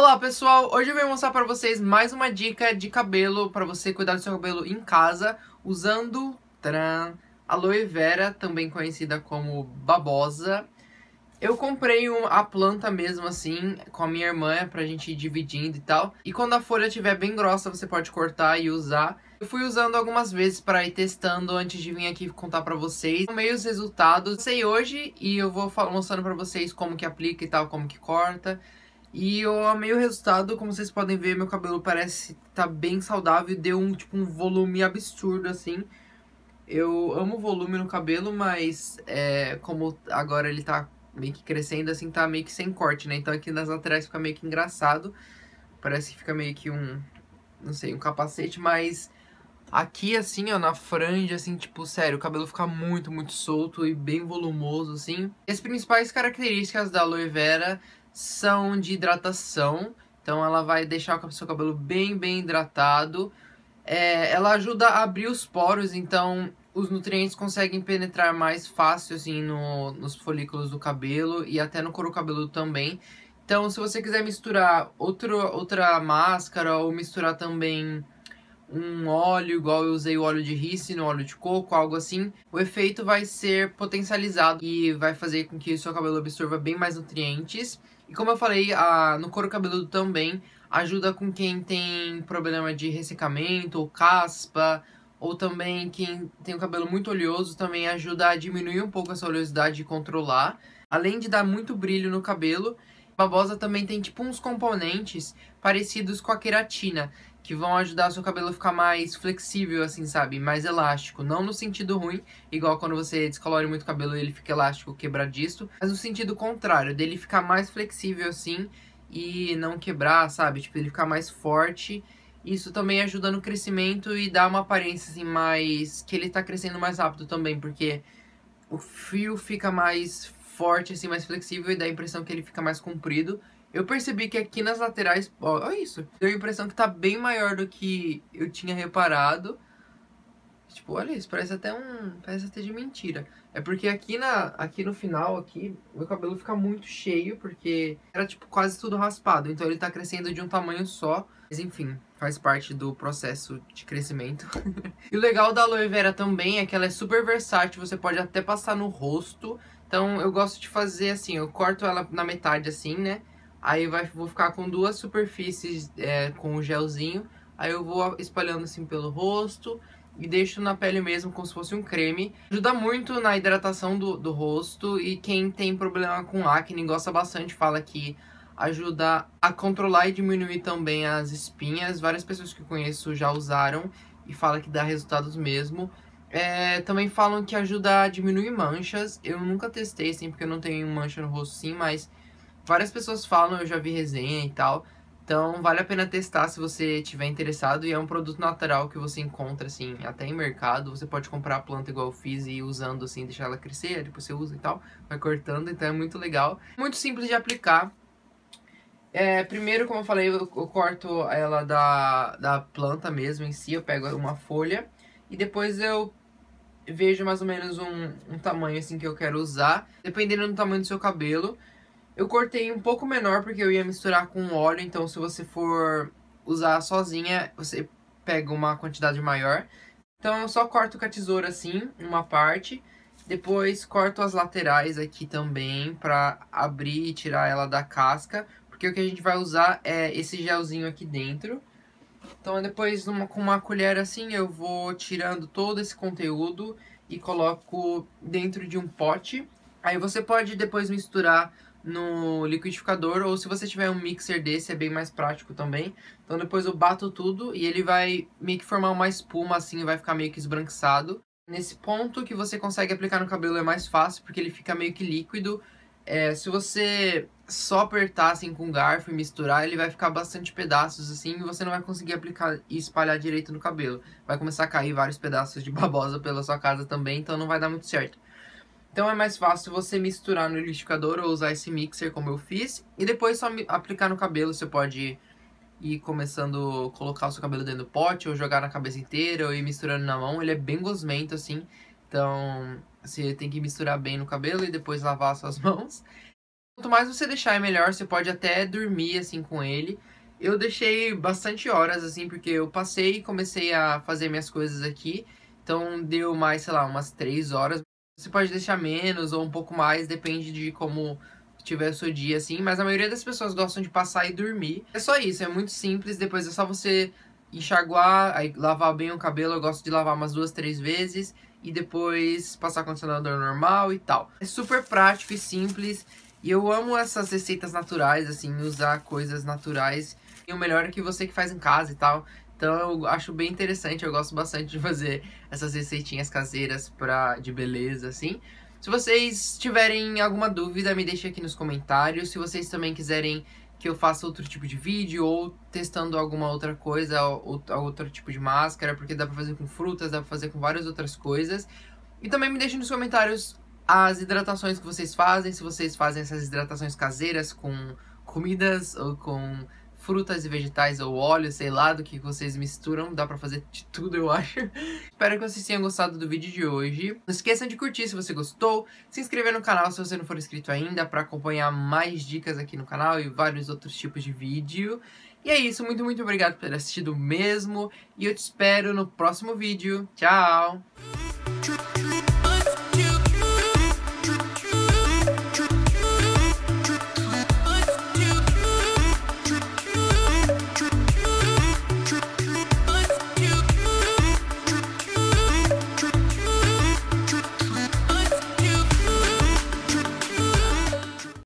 Olá pessoal, hoje eu vou mostrar para vocês mais uma dica de cabelo para você cuidar do seu cabelo em casa usando tran, aloe vera, também conhecida como babosa. Eu comprei um, a planta mesmo assim com a minha irmã é pra gente ir dividindo e tal. E quando a folha estiver bem grossa você pode cortar e usar. Eu fui usando algumas vezes para ir testando antes de vir aqui contar para vocês. Meio os resultados. Sei hoje e eu vou mostrando para vocês como que aplica e tal, como que corta. E eu amei o resultado, como vocês podem ver, meu cabelo parece tá bem saudável, deu um tipo um volume absurdo assim. Eu amo volume no cabelo, mas é, como agora ele tá meio que crescendo assim, tá meio que sem corte, né? Então aqui nas laterais fica meio que engraçado. Parece que fica meio que um, não sei, um capacete, mas aqui assim, ó, na franja, assim, tipo, sério, o cabelo fica muito, muito solto e bem volumoso, assim. As principais características da aloe vera são de hidratação, então ela vai deixar o seu cabelo bem, bem hidratado. É, ela ajuda a abrir os poros, então os nutrientes conseguem penetrar mais fácil assim no, nos folículos do cabelo e até no couro cabeludo também. Então, se você quiser misturar outro, outra máscara ou misturar também um óleo, igual eu usei o óleo de ricino, óleo de coco, algo assim, o efeito vai ser potencializado e vai fazer com que o seu cabelo absorva bem mais nutrientes. E como eu falei, a, no couro cabeludo também ajuda com quem tem problema de ressecamento ou caspa, ou também quem tem o cabelo muito oleoso também ajuda a diminuir um pouco essa oleosidade e controlar, além de dar muito brilho no cabelo. A babosa também tem tipo uns componentes parecidos com a queratina, que vão ajudar seu cabelo a ficar mais flexível, assim, sabe? Mais elástico. Não no sentido ruim, igual quando você descolore muito o cabelo e ele fica elástico, quebradiço. Mas no sentido contrário, dele ficar mais flexível, assim, e não quebrar, sabe? Tipo, ele ficar mais forte. Isso também ajuda no crescimento e dá uma aparência, assim, mais... Que ele tá crescendo mais rápido também, porque o fio fica mais forte, assim, mais flexível e dá a impressão que ele fica mais comprido eu percebi que aqui nas laterais, ó, olha é isso. Deu a impressão que tá bem maior do que eu tinha reparado. Tipo, olha isso, parece até um, parece até de mentira. É porque aqui na, aqui no final aqui, meu cabelo fica muito cheio porque era tipo quase tudo raspado, então ele tá crescendo de um tamanho só. Mas enfim, faz parte do processo de crescimento. e o legal da aloe vera também é que ela é super versátil, você pode até passar no rosto. Então eu gosto de fazer assim, eu corto ela na metade assim, né? Aí vai, vou ficar com duas superfícies é, com o gelzinho. Aí eu vou espalhando assim pelo rosto e deixo na pele mesmo como se fosse um creme. Ajuda muito na hidratação do, do rosto e quem tem problema com acne gosta bastante, fala que ajuda a controlar e diminuir também as espinhas. Várias pessoas que eu conheço já usaram e fala que dá resultados mesmo. É, também falam que ajuda a diminuir manchas. Eu nunca testei, sim, porque eu não tenho mancha no rosto, sim, mas várias pessoas falam, eu já vi resenha e tal. Então vale a pena testar se você tiver interessado e é um produto natural que você encontra assim até em mercado. Você pode comprar a planta igual eu fiz e ir usando assim, deixar ela crescer, depois você usa e tal, vai cortando, então é muito legal. Muito simples de aplicar. É, primeiro, como eu falei, eu, eu corto ela da, da planta mesmo em si, eu pego uma folha e depois eu vejo mais ou menos um, um tamanho assim que eu quero usar, dependendo do tamanho do seu cabelo. Eu cortei um pouco menor porque eu ia misturar com óleo, então se você for usar sozinha, você pega uma quantidade maior. Então eu só corto com a tesoura assim, uma parte. Depois corto as laterais aqui também para abrir e tirar ela da casca. Porque o que a gente vai usar é esse gelzinho aqui dentro. Então depois numa, com uma colher assim eu vou tirando todo esse conteúdo e coloco dentro de um pote. Aí você pode depois misturar no liquidificador ou se você tiver um mixer desse é bem mais prático também. Então depois eu bato tudo e ele vai meio que formar uma espuma assim, e vai ficar meio que esbranquiçado. Nesse ponto que você consegue aplicar no cabelo é mais fácil porque ele fica meio que líquido. É, se você só apertar assim com garfo e misturar, ele vai ficar bastante pedaços assim e você não vai conseguir aplicar e espalhar direito no cabelo. Vai começar a cair vários pedaços de babosa pela sua casa também, então não vai dar muito certo. Então é mais fácil você misturar no liquidificador ou usar esse mixer como eu fiz. E depois só aplicar no cabelo, você pode ir começando a colocar o seu cabelo dentro do pote, ou jogar na cabeça inteira, ou ir misturando na mão. Ele é bem gosmento, assim. Então, você tem que misturar bem no cabelo e depois lavar suas mãos. Quanto mais você deixar, é melhor. Você pode até dormir, assim, com ele. Eu deixei bastante horas, assim, porque eu passei e comecei a fazer minhas coisas aqui. Então, deu mais, sei lá, umas 3 horas. Você pode deixar menos ou um pouco mais, depende de como tiver seu dia, assim. Mas a maioria das pessoas gostam de passar e dormir. É só isso, é muito simples. Depois é só você enxaguar, aí lavar bem o cabelo. Eu gosto de lavar umas duas, três vezes. E depois passar condicionador normal e tal. É super prático e simples. E eu amo essas receitas naturais, assim, usar coisas naturais. E o melhor é que você que faz em casa e tal. Então eu acho bem interessante, eu gosto bastante de fazer essas receitinhas caseiras pra, de beleza, assim. Se vocês tiverem alguma dúvida, me deixem aqui nos comentários. Se vocês também quiserem que eu faça outro tipo de vídeo ou testando alguma outra coisa, ou, ou, outro tipo de máscara, porque dá pra fazer com frutas, dá pra fazer com várias outras coisas. E também me deixem nos comentários as hidratações que vocês fazem, se vocês fazem essas hidratações caseiras com comidas ou com frutas e vegetais ou óleo, sei lá, do que vocês misturam. Dá pra fazer de tudo, eu acho. Espero que vocês tenham gostado do vídeo de hoje. Não esqueçam de curtir se você gostou, se inscrever no canal se você não for inscrito ainda, pra acompanhar mais dicas aqui no canal e vários outros tipos de vídeo. E é isso, muito, muito obrigado por ter assistido mesmo. E eu te espero no próximo vídeo. Tchau!